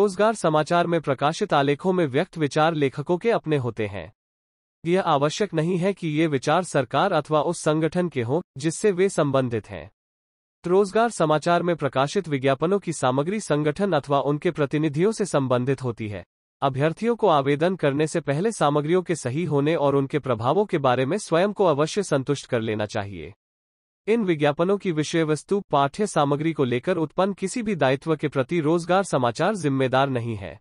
रोजगार समाचार में प्रकाशित आलेखों में व्यक्त विचार लेखकों के अपने होते हैं यह आवश्यक नहीं है कि ये विचार सरकार अथवा उस संगठन के हों जिससे वे संबंधित हैं रोजगार समाचार में प्रकाशित विज्ञापनों की सामग्री संगठन अथवा उनके प्रतिनिधियों से संबंधित होती है अभ्यर्थियों को आवेदन करने से पहले सामग्रियों के सही होने और उनके प्रभावों के बारे में स्वयं को अवश्य संतुष्ट कर लेना चाहिए इन विज्ञापनों की विषय वस्तु पाठ्य सामग्री को लेकर उत्पन्न किसी भी दायित्व के प्रति रोजगार समाचार जिम्मेदार नहीं है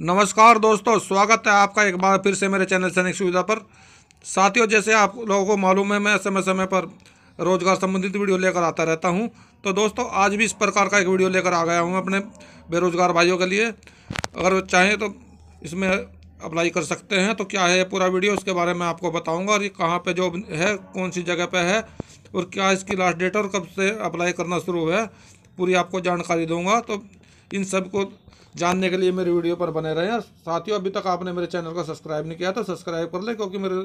नमस्कार दोस्तों स्वागत है आपका एक बार फिर से मेरे चैनल सैनिक सुविधा पर साथियों जैसे आप लोगों को मालूम है मैं समय समय पर रोजगार संबंधित वीडियो लेकर आता रहता हूं तो दोस्तों आज भी इस प्रकार का एक वीडियो लेकर आ गया हूं अपने बेरोजगार भाइयों के लिए अगर चाहें तो इसमें अप्लाई कर सकते हैं तो क्या है पूरा वीडियो उसके बारे में आपको बताऊँगा और ये कहाँ पर जॉब है कौन सी जगह पर है और क्या इसकी लास्ट डेट और कब से अप्लाई करना शुरू हुआ है पूरी आपको जानकारी दूंगा तो इन सब को जानने के लिए मेरे वीडियो पर बने रहें साथियों अभी तक आपने मेरे चैनल को सब्सक्राइब नहीं किया तो सब्सक्राइब कर लें क्योंकि मेरे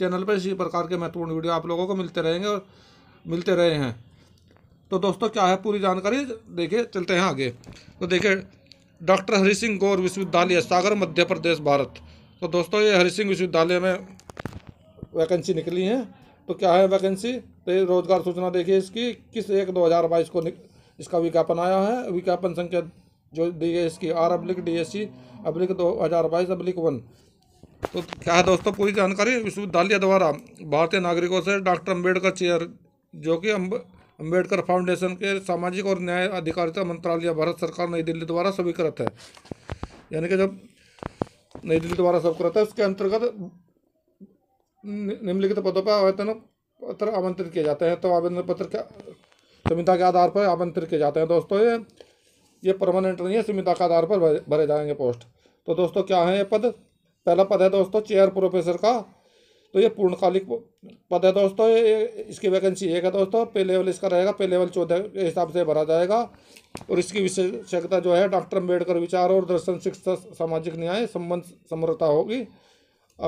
चैनल पर इसी प्रकार के महत्वपूर्ण वीडियो आप लोगों को मिलते रहेंगे और मिलते रहे हैं तो दोस्तों क्या है पूरी जानकारी देखिए चलते हैं आगे तो देखिए डॉक्टर हरि सिंह गौर विश्वविद्यालय सागर मध्य प्रदेश भारत तो दोस्तों ये हरि सिंह विश्वविद्यालय में वैकेंसी निकली है तो क्या है वैकेंसी तो ये रोजगार सूचना देखिए इसकी किस एक दो हज़ार बाईस को इसका विज्ञापन आया है विज्ञापन संख्या जो दी है इसकी आर अब्लिक डी एस सी अब्लिक दो हज़ार बाईस अब्लिक वन तो क्या है दोस्तों पूरी जानकारी विश्वविद्यालय द्वारा भारतीय नागरिकों से डॉक्टर अम्बेडकर चेयर जो कि अम्बेडकर फाउंडेशन के सामाजिक और न्याय अधिकारिता मंत्रालय भारत सरकार नई दिल्ली द्वारा स्वीकृत है यानी कि जब नई दिल्ली द्वारा स्वीकृत है उसके अंतर्गत निम्नलिखित पदों पर आवेदन पत्र आमंत्रित किए जाते हैं तो आवेदन पत्र का संहिता के आधार पर आमंत्रित किए जाते हैं दोस्तों ये ये परमानेंट नहीं है संहिता के आधार पर भरे जाएंगे पोस्ट तो दोस्तों क्या है ये पद पहला पद है दोस्तों चेयर प्रोफेसर का तो ये पूर्णकालिक पद है दोस्तों ये इसकी वैकेंसी एक है दोस्तों पे लेवल इसका रहेगा पे लेवल चौदह के हिसाब से भरा जाएगा और इसकी विशेषज्ञता जो है डॉक्टर अम्बेडकर विचार और दर्शन शिक्षा सामाजिक न्याय संबंध समर्थता होगी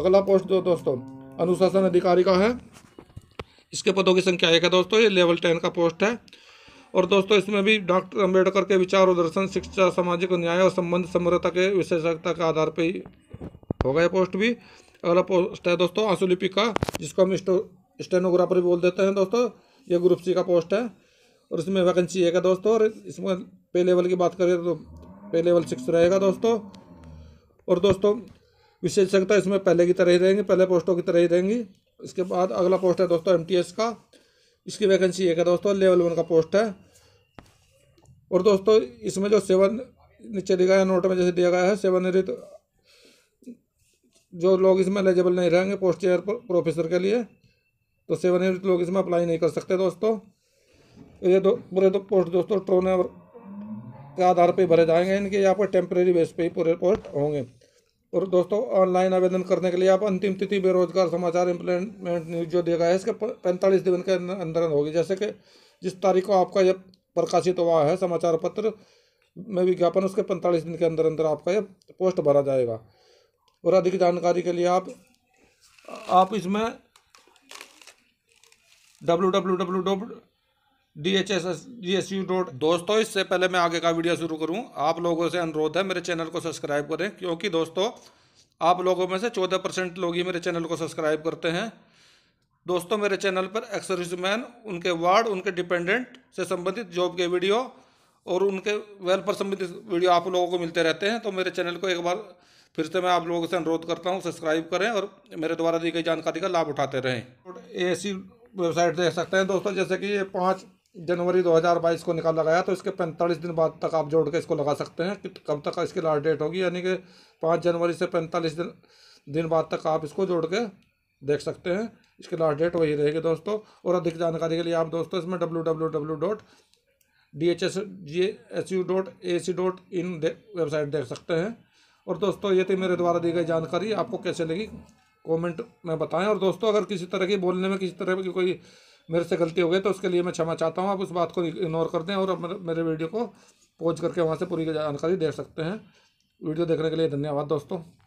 अगला पोस्ट दो दोस्तों अनुशासन अधिकारी का है इसके पदों की संख्या एक है दोस्तों ये लेवल टेन का पोस्ट है और दोस्तों इसमें भी डॉक्टर अंबेडकर के विचार और दर्शन शिक्षा सामाजिक न्याय और संबंध समृद्धता के विशेषज्ञता के आधार पर ही होगा ये पोस्ट भी अगला पोस्ट है दोस्तों आंसुलिपि का जिसको हम स्टेनोग्राफर भी बोल देते हैं दोस्तों ये ग्रुप सी का पोस्ट है और इसमें वैकेंसी एक है दोस्तों और इसमें पे लेवल की बात करें तो पे लेवल सिक्स रहेगा दोस्तों और दोस्तों विशेषज्ञता इसमें पहले की तरह ही रहेंगी पहले पोस्टों की तरह ही रहेंगी इसके बाद अगला पोस्ट है दोस्तों एम का इसकी वैकेंसी एक है दोस्तों लेवल वन का पोस्ट है और दोस्तों इसमें जो सेवन नीचे दिखा है नोट में जैसे दिया गया है सेवन रित तो जो लोग इसमें एलिजिबल नहीं रहेंगे पोस्ट चेयर प्रोफेसर के लिए तो सेवन सेवानिवृत्त लोग इसमें अप्लाई नहीं कर सकते दोस्तों तो ये दो पूरे दो पोस्ट दोस्तों ट्रोन के आधार पर भरे जाएंगे इनके यहाँ पर टेम्प्रेरी बेस पे ही पूरे पोस्ट होंगे और दोस्तों ऑनलाइन आवेदन करने के लिए आप अंतिम तिथि बेरोजगार समाचार इम्प्लीमेंट न्यूज़ जो देगा है इसके पैंतालीस दिन के अंदर होगी जैसे कि जिस तारीख को आपका यह प्रकाशित हुआ है समाचार पत्र में विज्ञापन उसके पैंतालीस दिन के अंदर अंदर आपका यह पोस्ट भरा जाएगा और अधिक जानकारी के लिए आप आप इसमें W W W dot D H S S D S U dot दोस्तों इससे पहले मैं आगे का वीडियो शुरू करूं आप लोगों से अनुरोध है मेरे चैनल को सब्सक्राइब करें क्योंकि दोस्तों आप लोगों में से चौदह परसेंट लोग ही मेरे चैनल को सब्सक्राइब करते हैं दोस्तों मेरे चैनल पर एक्सर्विसमैन उनके वार्ड उनके डिपेंडेंट से संबंधित जॉब के वीडियो और उनके वेलफेयर संबंधित वीडियो आप लोगों को मिलते रहते हैं तो मेरे चैनल को एक बार फिर से मैं आप लोगों से अनुरोध करता हूँ सब्सक्राइब करें और मेरे द्वारा दी गई जानकारी का लाभ उठाते रहें ए वेबसाइट देख सकते हैं दोस्तों जैसे कि ये पाँच जनवरी 2022 को निकाला गया तो इसके 45 दिन बाद तक आप जोड़ के इसको लगा सकते हैं कि कब तक इसकी लास्ट डेट होगी यानी कि 5 जनवरी से 45 दिन दिन बाद तक आप इसको जोड़ के देख सकते हैं इसकी लास्ट डेट वही रहेगी दोस्तों और अधिक जानकारी के लिए आप दोस्तों इसमें W W W dot D H S G S U dot A C dot in website देख सकते हैं और दोस्तों ये थी मेरे द्वारा दी गई जानकारी आपको कैसे लगी कमेंट में बताएं और दोस्तों अगर किसी तरह की बोलने में किसी तरह की कोई मेरे से गलती हो गई तो उसके लिए मैं क्षमा चाहता हूँ आप उस बात को इग्नोर कर दें और मेरे वीडियो को पॉज करके वहाँ से पूरी जानकारी दे सकते हैं वीडियो देखने के लिए धन्यवाद दोस्तों